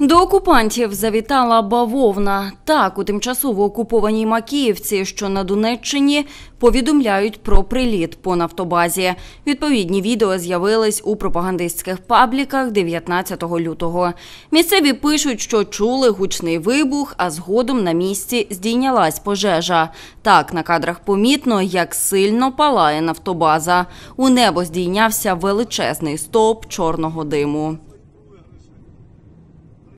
До окупантів завітала бавовна. Так, у тимчасово окупованій Макіївці, що на Донеччині, повідомляють про приліт по нафтобазі. Відповідні відео з'явились у пропагандистських пабліках 19 лютого. Місцеві пишуть, що чули гучний вибух, а згодом на місці здійнялась пожежа. Так, на кадрах помітно, як сильно палає нафтобаза. У небо здійнявся величезний стовп чорного диму.